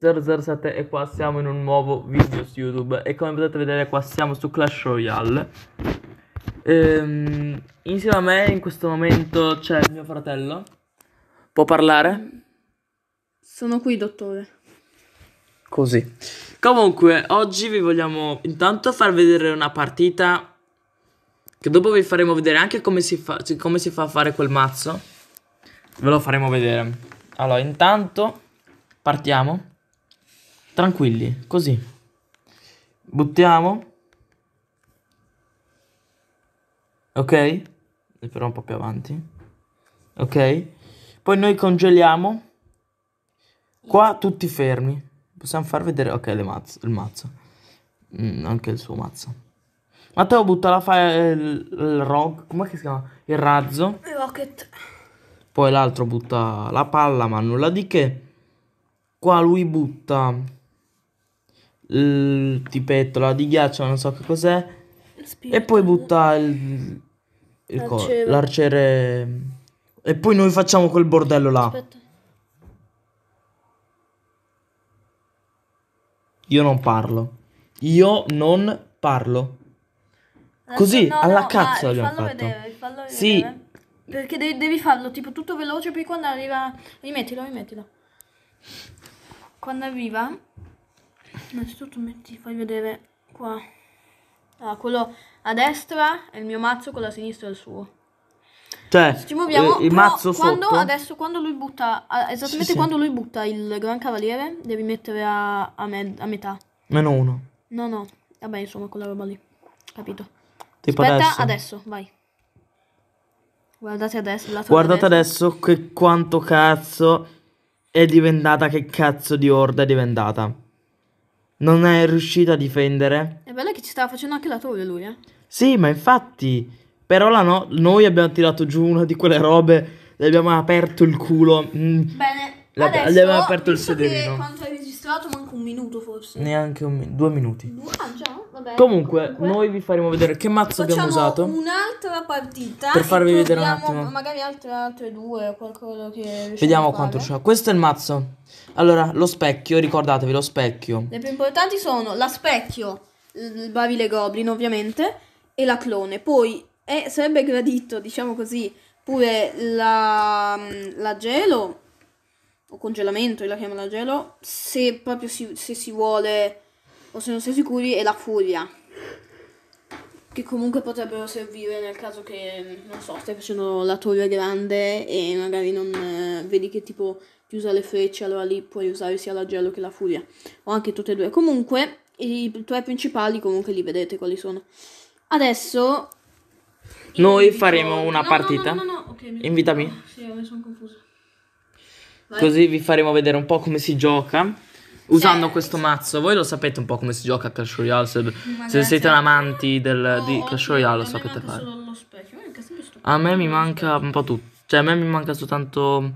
007 e qua siamo in un nuovo video su YouTube e come potete vedere qua siamo su Clash Royale ehm, Insieme a me in questo momento c'è mio fratello Può parlare? Sono qui dottore Così Comunque oggi vi vogliamo intanto far vedere una partita Che dopo vi faremo vedere anche come si fa, cioè, come si fa a fare quel mazzo Ve lo faremo vedere Allora intanto partiamo tranquilli, così. Buttiamo. Ok? però un po' più avanti. Ok? Poi noi congeliamo. Qua tutti fermi. Possiamo far vedere... Ok, le mazzo, il mazzo. Mm, anche il suo mazzo. Matteo butta la fa... Il, il rog... Com'è che si chiama? Il razzo. Il rocket. Poi l'altro butta la palla, ma nulla di che. Qua lui butta il tipetto, la di ghiaccio, non so che cos'è. E poi butta il, il co- l'arciere. E poi noi facciamo quel bordello là. Aspetta. Io non parlo. Io non parlo. Adesso, Così, no, alla no, cazzo l'abbiamo fallo fatto. Vedere, fallo vedere. Perché devi, devi, farlo tipo tutto veloce, poi quando arriva... Rimettilo, rimettilo. Quando arriva innanzitutto metti, fai vedere qua. Ah, quello a destra è il mio mazzo, quello a sinistra è il suo. Cioè, ci muoviamo, eh, il mazzo quando, sotto. Adesso, quando lui butta, ah, esattamente sì, sì. quando lui butta il Gran Cavaliere, devi mettere a, a, me, a metà. Meno uno. No, no. Vabbè, insomma, quella roba lì. Capito. Tipo Aspetta, adesso. adesso, vai. Guardate adesso. Guardate adesso che quanto cazzo è diventata, che cazzo di orda è diventata non è riuscito a difendere. È bello che ci stava facendo anche la tovaglia lui, eh. Sì, ma infatti, però la no- noi abbiamo tirato giù una di quelle robe, le abbiamo aperto il culo. Mm. Bene, la, gli abbiamo aperto il sederino. Che quanto hai girato manco un minuto forse. Neanche un minuto, due minuti. Ah, già? Vabbè, comunque, comunque, noi vi faremo vedere che mazzo Facciamo abbiamo usato. un'altra partita. Per farvi vedere un attimo. Magari altre, altre due o qualcosa che... Vediamo quanto c'è. Questo è il mazzo. Allora, lo specchio, ricordatevi lo specchio. Le più importanti sono la specchio, il Bavile goblin ovviamente, e la clone. Poi eh, sarebbe gradito, diciamo così, pure la, la gelo o congelamento, la chiamano gelo, se proprio si, se si vuole o se non si è sicuri, è la furia. Che comunque potrebbero servire nel caso che, non so, stai facendo la torre grande e magari non eh, vedi che tipo chiusa le frecce, allora lì puoi usare sia la gelo che la furia. O anche tutte e due. Comunque, i tre principali comunque li vedete quali sono. Adesso... Noi faremo una no, partita. No, no, no, no. Okay, mi... Invitami. sì, mi sono confuso. Così vi faremo vedere un po' come si gioca. Usando eh, questo mazzo, voi lo sapete un po' come si gioca a Clash Royale. Se, se siete amanti del, no, di Clash Royale, lo sapete fare. A me mi manca un po' tutto. Cioè, a me mi manca soltanto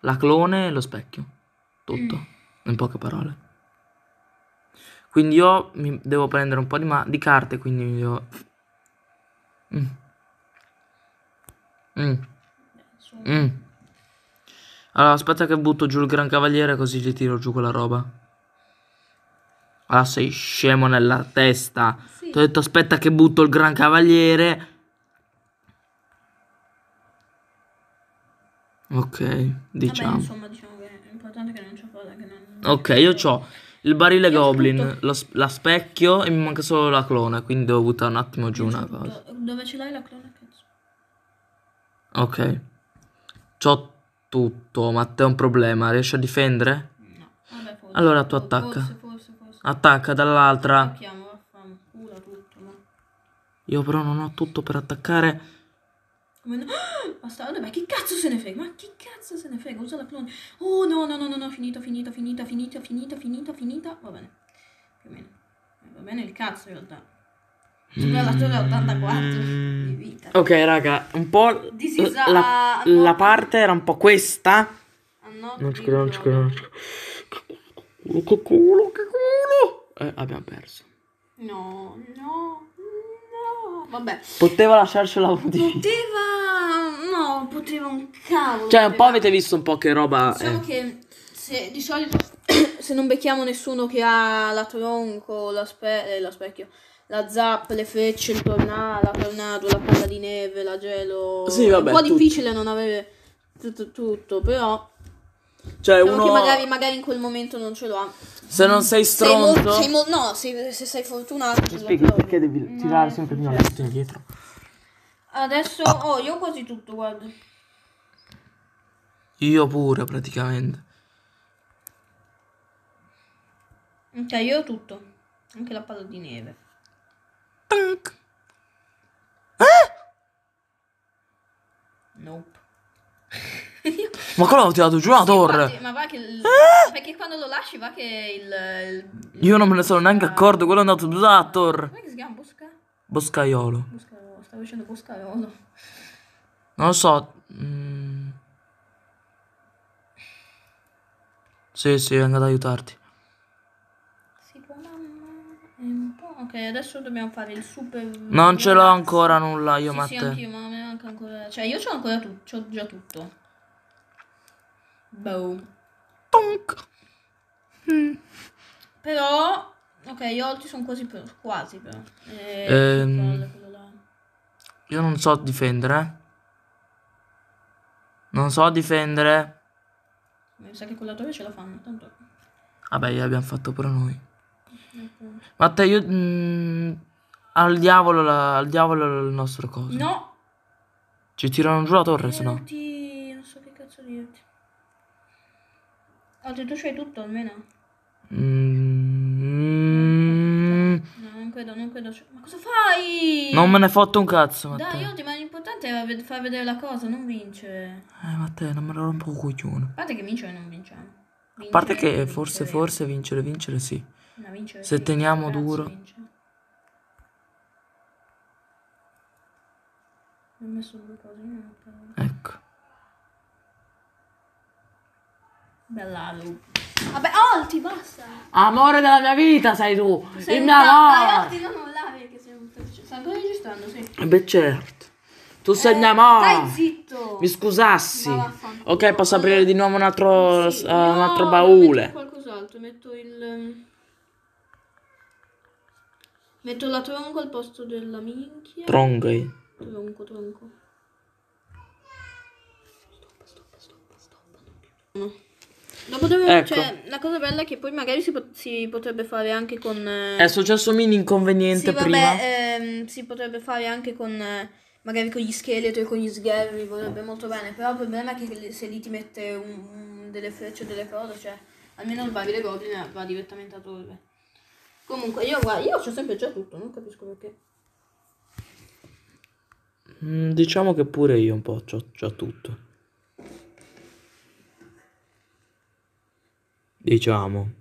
la clone e lo specchio. Tutto, mm. in poche parole. Quindi io mi devo prendere un po' di, di carte, quindi io... Mm. Mm. Mm. Allora, aspetta che butto giù il Gran Cavaliere così gli tiro giù quella roba. Allora, sei scemo nella testa. Sì. Ti ho detto aspetta che butto il Gran Cavaliere. Ok, diciamo. Vabbè, insomma, diciamo che è importante che non c'ho cosa che non... Ok, io ho il barile io Goblin, lo, la specchio e mi manca solo la clona, quindi devo buttare un attimo giù io una cosa. Dove ce l'hai la clona? Ok. C'ho tutto, ma te è un problema. Riesci a difendere? No. Vabbè, forse, allora tu attacca. Forse, forse, forse. Attacca dall'altra. Io però non ho tutto per attaccare. Come no? Ma, sta... ma che cazzo se ne frega? Ma che cazzo se ne frega? Usa la clone. Oh no, no, no, no, no, finito, finito, finito, finito, finita, finita, finita. Va bene. Più o meno. Eh, va bene il cazzo in realtà. Scusate, mm. 84 mm. di vita. Ok, raga, un po'. La, no. la, parte era un po' questa. non ci credo, non ci credo. Che culo, che culo, che culo. Eh, abbiamo perso. No, no, no. Vabbè. Poteva lasciarcela un po' Poteva. No, poteva un cavolo. Cioè, un po' avete visto un po' che roba. Diciamo eh. che se, di solito se non becchiamo nessuno che ha la tronco, la, spe- eh, la specchio la zap, le frecce, il tornado, la tornado, la palla di neve, la gelo. Sì, vabbè, è un po' tutto. difficile non avere tutto, tutto però. Cioè, diciamo uno... magari, magari, in quel momento non ce lo ha. Se non sei stronzo. Sei mo- sei mo- no, sei, se sei fortunato. Ci spieghi perché devi no. tirare eh, sempre il mio cioè. letto indietro. Adesso ah. oh, io ho quasi tutto, guarda. Io pure praticamente. Ok, io ho tutto. Anche la palla di neve. Dunk. Eh? Nope. ma quello l'ho tirato giù una torre. Infatti, ma va che. il- Eh? Perché quando lo lasci va che il. il- Io non me ne sono neanche ah. accorto, quello è andato giù dalla torre. Come si chiama? Bosca? Boscaiolo. Boscaiolo. Stavo dicendo boscaiolo. Non lo so. mm. Sì, sì, è andato ad aiutarti. Ok, adesso dobbiamo fare il super... Non ce l'ho ancora nulla io, sì, Matteo. Sì, anch'io, ma me manca ancora... Cioè, io c'ho ancora tutto, c'ho già tutto. Boom. Tonk. Mm. Però... Ok, io oggi sono quasi, per... quasi però. E... Eh, ehm... Io non so difendere. Non so difendere. Mi sa che con la torre ce la fanno, tanto... Vabbè, abbiamo fatto pure noi. Matteo, io... Mm, al, diavolo la, al diavolo il nostro coso. No. Ci tirano giù la torre, se no. Ti... Non so che cazzo dirti. Oggi tu c'hai tutto, almeno. Mm. No, non credo, non credo. Ma cosa fai? Non me ne fotto un cazzo, Matteo. Dai, oggi, ma l'importante è far vedere la cosa, non vincere. Eh, Matteo, non me lo rompo un coglione. A parte che vincere non vinciamo. Vincere, A parte che forse, vincere. forse vincere, vincere sì. Se teniamo duro. Ecco. Bella loop. Vabbè, Olti, basta. Amore della mia vita, sei tu. Sei il mio amore. Olti, non lavi che sei un cioè, Sta registrando, sì. E eh beh, certo. Tu sei eh, il amore. Stai zitto. Mi scusassi. Ok, posso aprire di nuovo un altro, sì. uh, un altro baule. Metto qualcos'altro, metto il... Metto la tronco al posto della minchia. Trongai. Tronco, tronco. Stop, stop, stop, stoppa. No. Dopo dove, ecco. cioè, la cosa bella è che poi magari si, pot- si potrebbe fare anche con... Eh... È successo un mini inconveniente sì, vabbè, prima. Ehm, si potrebbe fare anche con... Eh, magari con gli scheletri con gli sgherri, vorrebbe molto bene. Però il problema è che se lì ti mette un, un, delle frecce o delle cose, cioè... Almeno il bagno dei goblin va direttamente a torre. Comunque, io guarda, io ho sempre già tutto, non capisco perché. Mm, diciamo che pure io un po' ho già tutto. Diciamo.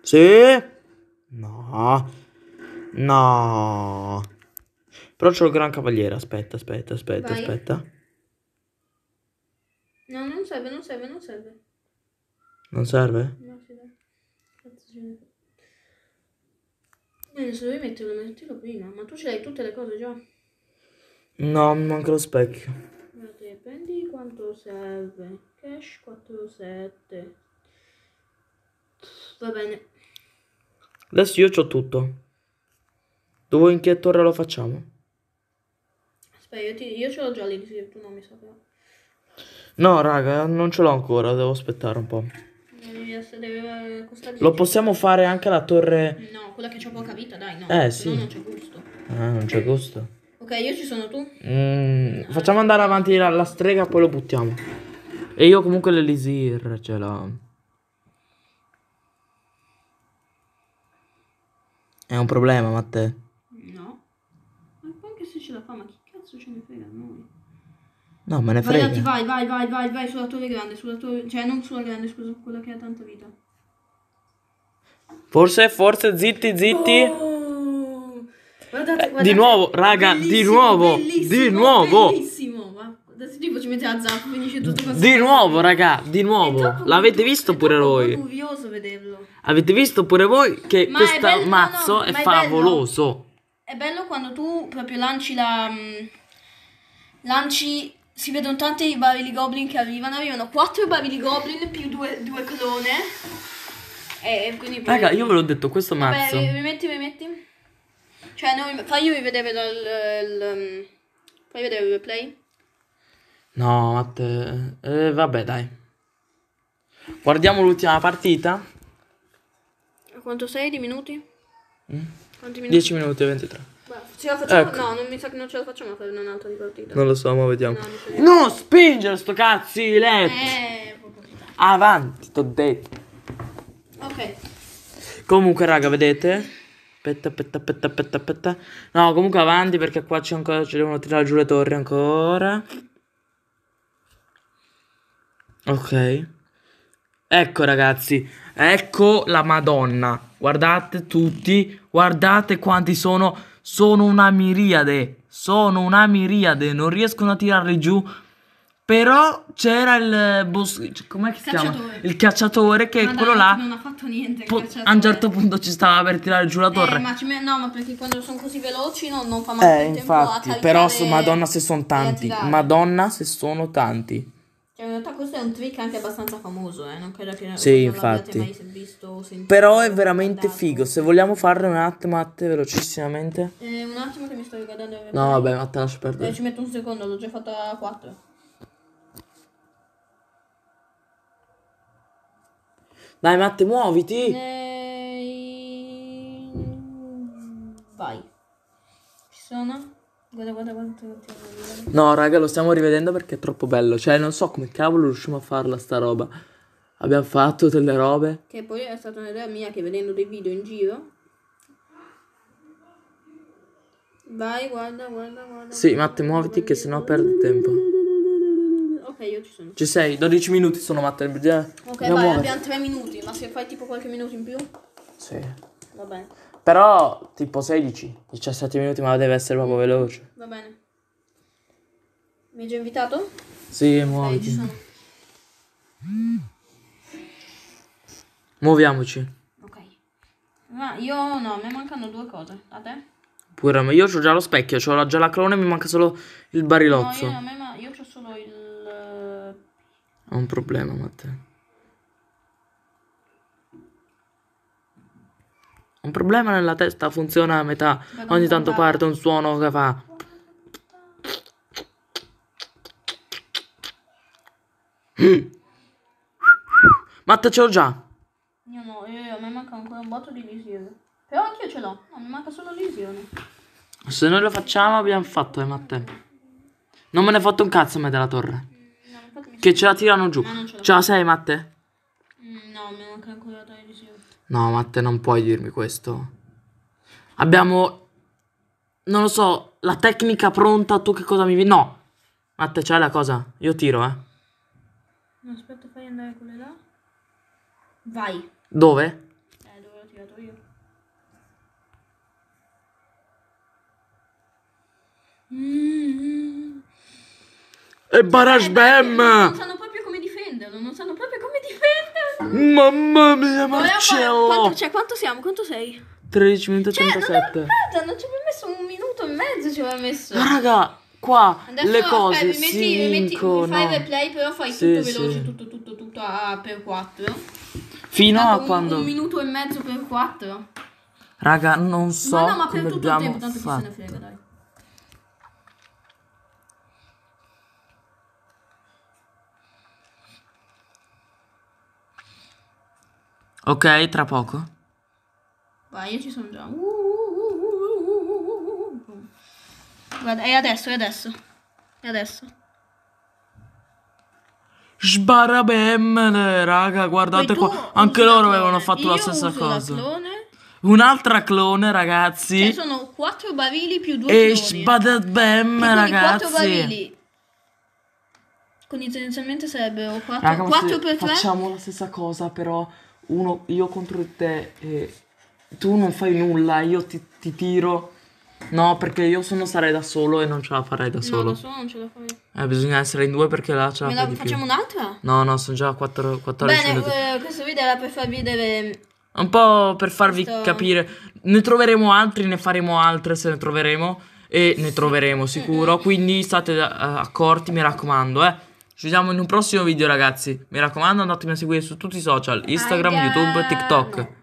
Sì? No. No. Però c'ho il gran cavaliere, aspetta, aspetta, aspetta, Vai. aspetta serve, non serve, non serve. Non serve? No, si dà. se devi metterlo, mettilo prima. Ma tu ce l'hai tutte le cose già? No, manca lo specchio. Guardate, prendi quanto serve. Cash 47. Va bene. Adesso io c'ho tutto. Dove in che torre lo facciamo? Aspetta, io, ti, io ce l'ho già lì, tu non mi saprà. No, raga, non ce l'ho ancora, devo aspettare un po'. Lo possiamo fare anche alla torre... No, quella che c'ha poca vita, dai, no. Eh, sì. No, non c'è gusto. Ah, non c'è gusto. Ok, io ci sono tu. Mm, no, facciamo andare avanti la, la, strega, poi lo buttiamo. E io comunque l'elisir ce l'ho. È un problema, Matteo. No. Ma anche se ce la fa, ma chi cazzo ce ne frega a noi? No, me ne frega. Vai, vai, vai, vai, vai, vai sulla torre grande, sulla torre... Cioè, non sulla grande, scusa, quella che ha tanta vita. Forse, forse, zitti, zitti. Oh, guardate, eh, guardate. Di nuovo, raga, di nuovo, di nuovo. Bellissimo, ma adesso tipo ci mette la zappa, finisce tutto così. Di nuovo, raga, di nuovo. L'avete visto pure voi? È curioso vederlo. Avete visto pure voi che ma questo bello, mazzo no, no, è, ma favoloso. bello. è bello quando tu proprio lanci la... Mm, lanci si vedono tanti babili goblin che arrivano. Arrivano 4 babili goblin più 2 clone. E quindi. Raga, io ve l'ho detto, questo mazzo. Beh, rimetti, rimetti. Cioè, no, fagli rivedere dal. Mm, fai vedere il replay. No, Matte. Eh, vabbè, dai. Guardiamo l'ultima partita. Quanto sei di minuti? Mm? Quanti minuti? 10 minuti e 23. Ce la facciamo? Ecco. No, non mi sa che non ce la facciamo a fare un'altra di partita. Non lo so, ma vediamo. No, no, no spingere sto cazziletto! Eh, Avanti, t'ho detto. Ok. Comunque, raga, vedete? Aspetta, aspetta, aspetta, aspetta, aspetta. No, comunque avanti perché qua c'è ancora, ci devono tirare giù le torri ancora. Ok. Ecco ragazzi, ecco la Madonna. Guardate tutti, guardate quanti sono sono una miriade, sono una miriade, non riescono a tirarli giù. Però c'era il eh, bos- com'è che si chiama? Il cacciatore che ma quello dai, là non ha fatto niente, po- a un certo punto ci stava per tirare giù la eh, torre. Eh, ma me- no, ma perché quando sono così veloci no, non fa mai eh, tempo infatti, a Però madonna se sono tanti, madonna se sono tanti. Cioè, in realtà questo è un trick anche abbastanza famoso, eh? non credo che sì, non infatti. mai visto sentito, Però è veramente guardato. figo, se vogliamo farne un attimo, Matte, velocissimamente. Eh, un attimo che mi sto ricordando. No, vabbè, Matte, lascia perdere. Eh, ci metto un secondo, l'ho già fatta a 4. Dai, Matte, muoviti! Nei... Vai. Ci sono? Guarda, guarda quanto continuo No, raga, lo stiamo rivedendo perché è troppo bello. Cioè, non so come cavolo riusciamo a farla sta roba. Abbiamo fatto delle robe. Che poi è stata un'idea mia che vedendo dei video in giro. Vai, guarda, guarda, guarda. Sì, Matte, muoviti che sennò perdi tempo. Ok, io ci sono. Ci sei, 12 minuti sono Matte. Eh. Ok, vai, abbiamo 3 minuti, ma se fai tipo qualche minuto in più? Sì. Va bene. Però tipo 16, 17 minuti, ma deve essere proprio veloce. Va bene. Mi hai già invitato? Sì, muoviti. Dai, Muoviamoci. Ok. Ma io no, mi mancano due cose. A te? Pure a Io ho già lo specchio, ho già la clone, mi manca solo il barilozzo. No, io, a me, ma io ho solo il... Ho un problema, Matteo. un problema nella testa funziona a metà. Ogni tanto parte un suono che fa. Matte ce l'ho già. Io no, io, io, a me manca ancora un botto di visione. Però anch'io ce l'ho, no, mi manca solo visione. Se noi lo facciamo abbiamo fatto, eh Matte. Non me ne ho fatto un cazzo a me della torre. No, che ce la tirano giù. Ce la sei Matte? Mm, no, mi manca ancora la torre di visione. No, Matte, non puoi dirmi questo. Abbiamo, non lo so, la tecnica pronta, tu che cosa mi... No! Matte, c'è la cosa. Io tiro, eh. aspetta, fai andare quelle là. Vai. Dove? Eh, dove l'ho tirato io. Mm -hmm. E Barash Bam! Eh, Mamma mia, Marcello! Quanto, cioè, quanto siamo? Quanto sei? 13 minuti cioè, 37. Non, guarda, non ci abbiamo messo un minuto e mezzo, ci abbiamo messo. Ma raga, qua Adesso, le eh, cose okay, mi metti, si mi metti, vincono. Mi fai replay, però fai sì, tutto veloce, tutto, tutto, tutto a, per 4. Fino Tanto a un, quando? Un minuto e mezzo per 4. Raga, non so ma no, ma per tutto il tempo, tanto chi se ne frega, dai. Ok, tra poco. Vai, io ci sono già. Uh, Guarda, e adesso, e adesso. E adesso. Sbarabemmene, raga, guardate Poi qua. Anche loro avevano fatto io la stessa cosa. La clone. Un'altra clone, ragazzi. Ci cioè sono 4 barili più 2 e cloni. E sbadabem, ragazzi. 4 barili. Quindi tendenzialmente sarebbero 4, Raga, 4 per 3. Facciamo la stessa cosa, però uno io contro te e tu non fai nulla, io ti, ti tiro. No, perché io sono sarei da solo e non ce la farei da solo. No, da solo non ce la fai. Eh, bisogna essere in due perché là ce la, la fai. facciamo più. un'altra? No, no, sono già 4, 14 Bene, minuti. questo video era per farvi vedere. Un po' per farvi questo... capire. Ne troveremo altri, ne faremo altre se ne troveremo. E ne troveremo sicuro. Quindi state eh, accorti, mi raccomando, eh. Ci vediamo in un prossimo video ragazzi. Mi raccomando andatemi a seguire su tutti i social, Instagram, YouTube, TikTok.